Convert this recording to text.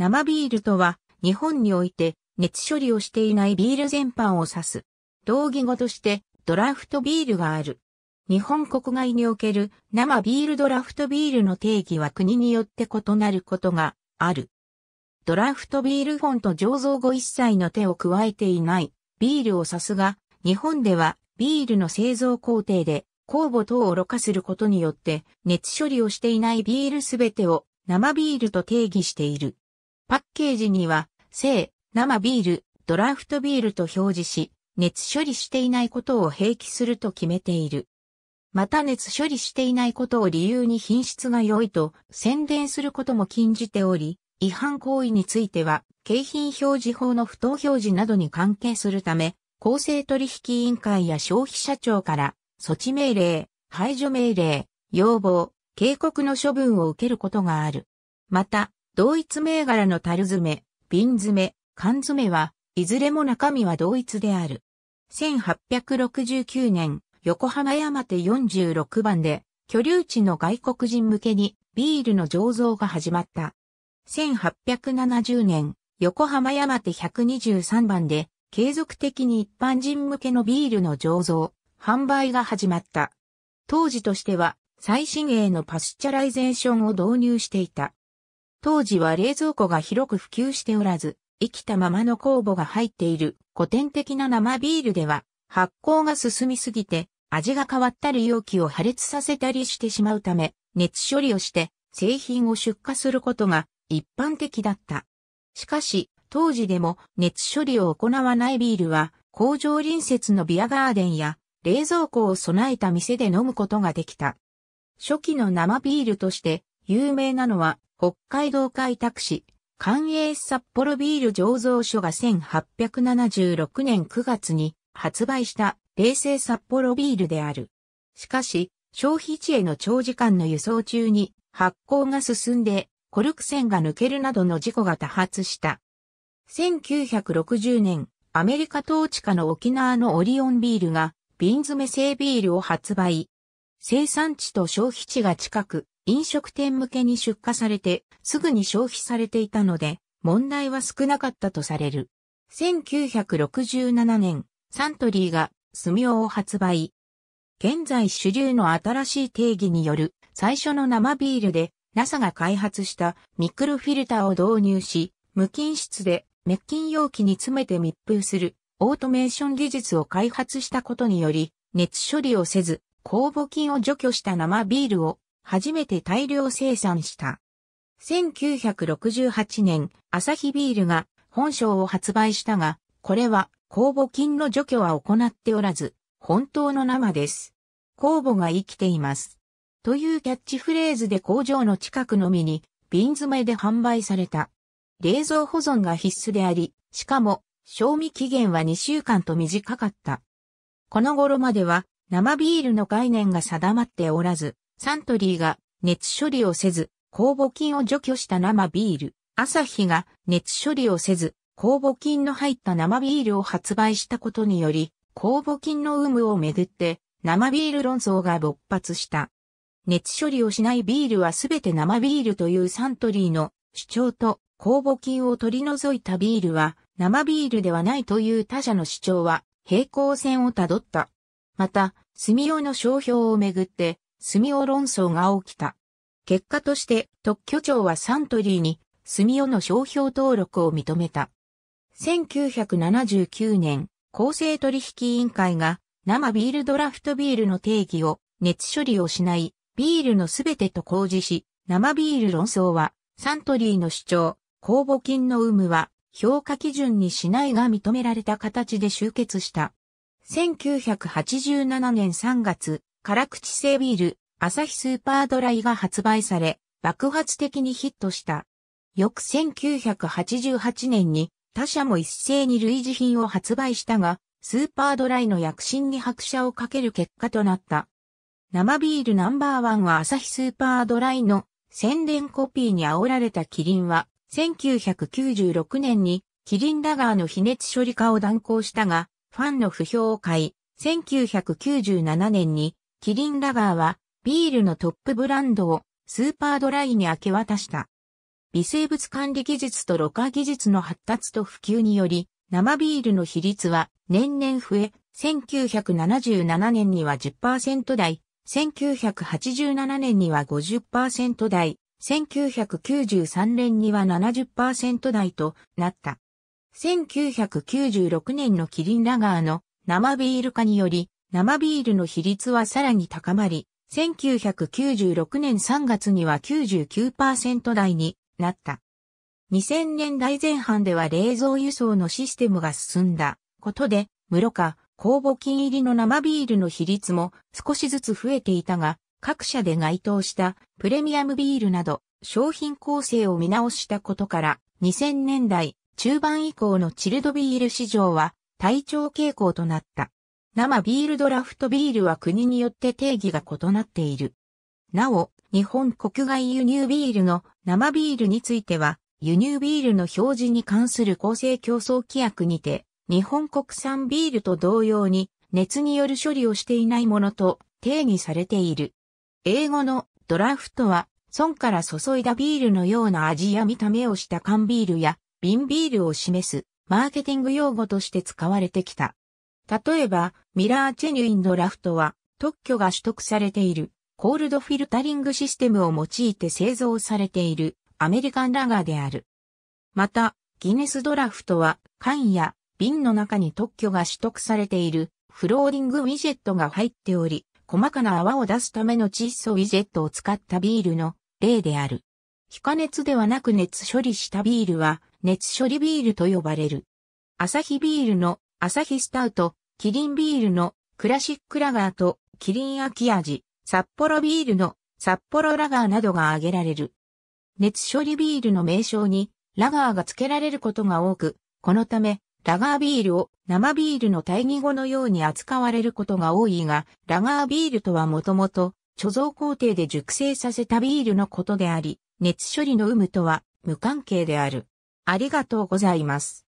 生ビールとは、日本において熱処理をしていないビール全般を指す。同義語としてドラフトビールがある。日本国外における生ビールドラフトビールの定義は国によって異なることがある。ドラフトビール本と醸造後一切の手を加えていないビールを指すが、日本ではビールの製造工程で酵母等をろ過することによって熱処理をしていないビールすべてを生ビールと定義している。パッケージには、生、生ビール、ドラフトビールと表示し、熱処理していないことを併記すると決めている。また熱処理していないことを理由に品質が良いと宣伝することも禁じており、違反行為については、景品表示法の不当表示などに関係するため、公正取引委員会や消費者庁から、措置命令、排除命令、要望、警告の処分を受けることがある。また、同一銘柄の樽詰め、瓶詰め、缶詰は、いずれも中身は同一である。1869年、横浜山手46番で、居留地の外国人向けにビールの醸造が始まった。1870年、横浜山手123番で、継続的に一般人向けのビールの醸造、販売が始まった。当時としては、最新鋭のパスチャライゼーションを導入していた。当時は冷蔵庫が広く普及しておらず、生きたままの酵母が入っている古典的な生ビールでは発酵が進みすぎて味が変わったり容器を破裂させたりしてしまうため熱処理をして製品を出荷することが一般的だった。しかし当時でも熱処理を行わないビールは工場隣接のビアガーデンや冷蔵庫を備えた店で飲むことができた。初期の生ビールとして有名なのは北海道開拓市、官営札幌ビール醸造所が1876年9月に発売した冷製札幌ビールである。しかし、消費地への長時間の輸送中に発酵が進んでコルク線が抜けるなどの事故が多発した。1960年、アメリカ統治下の沖縄のオリオンビールが瓶詰め製ビールを発売。生産地と消費地が近く、飲食店向けに出荷されてすぐに消費されていたので問題は少なかったとされる。1967年、サントリーがスミオを発売。現在主流の新しい定義による最初の生ビールで NASA が開発したミクロフィルターを導入し、無菌室で滅菌容器に詰めて密封するオートメーション技術を開発したことにより、熱処理をせず、酵母菌を除去した生ビールを初めて大量生産した。1968年、アサヒビールが本賞を発売したが、これは酵母菌の除去は行っておらず、本当の生です。酵母が生きています。というキャッチフレーズで工場の近くのみに瓶詰めで販売された。冷蔵保存が必須であり、しかも賞味期限は2週間と短かった。この頃までは生ビールの概念が定まっておらず、サントリーが熱処理をせず、酵母菌を除去した生ビール、朝日が熱処理をせず、酵母菌の入った生ビールを発売したことにより、酵母菌の有無をめぐって生ビール論争が勃発した。熱処理をしないビールはすべて生ビールというサントリーの主張と酵母菌を取り除いたビールは生ビールではないという他者の主張は平行線をたどった。また、住用の商標をめぐってミオ論争が起きた。結果として特許庁はサントリーにミオの商標登録を認めた。1979年、公正取引委員会が生ビールドラフトビールの定義を熱処理をしないビールのすべてと公示し、生ビール論争はサントリーの主張、公募金の有無は評価基準にしないが認められた形で終結した。1987年3月、辛口製ビール、朝日スーパードライが発売され、爆発的にヒットした。翌1988年に他社も一斉に類似品を発売したが、スーパードライの躍進に拍車をかける結果となった。生ビールナンバーワンは朝日スーパードライの宣伝コピーに煽られたキリンは、1996年にキリンラガーの非熱処理化を断行したが、ファンの不評を買い、1997年にキリンラガーはビールのトップブランドをスーパードライに明け渡した。微生物管理技術とろ過技術の発達と普及により、生ビールの比率は年々増え、1977年には10%台、1987年には50%台、1993年には70%台となった。1996年のキリンラガーの生ビール化により、生ビールの比率はさらに高まり、1996年3月には99%台になった。2000年代前半では冷蔵輸送のシステムが進んだことで、室価、公募金入りの生ビールの比率も少しずつ増えていたが、各社で該当したプレミアムビールなど商品構成を見直したことから、2000年代中盤以降のチルドビール市場は体調傾向となった。生ビールドラフトビールは国によって定義が異なっている。なお、日本国外輸入ビールの生ビールについては、輸入ビールの表示に関する公正競争規約にて、日本国産ビールと同様に、熱による処理をしていないものと定義されている。英語のドラフトは、損から注いだビールのような味や見た目をした缶ビールや瓶ビールを示すマーケティング用語として使われてきた。例えば、ミラーチェニュインのラフトは特許が取得されているコールドフィルタリングシステムを用いて製造されているアメリカンラガーである。また、ギネスドラフトは缶や瓶の中に特許が取得されているフローリングウィジェットが入っており、細かな泡を出すための窒素ウィジェットを使ったビールの例である。非加熱ではなく熱処理したビールは熱処理ビールと呼ばれる。アサヒビールのアサヒスタウト、キリンビールのクラシックラガーとキリン秋味、札幌ビールの札幌ラガーなどが挙げられる。熱処理ビールの名称にラガーが付けられることが多く、このためラガービールを生ビールの対義語のように扱われることが多いが、ラガービールとはもともと貯蔵工程で熟成させたビールのことであり、熱処理の有無とは無関係である。ありがとうございます。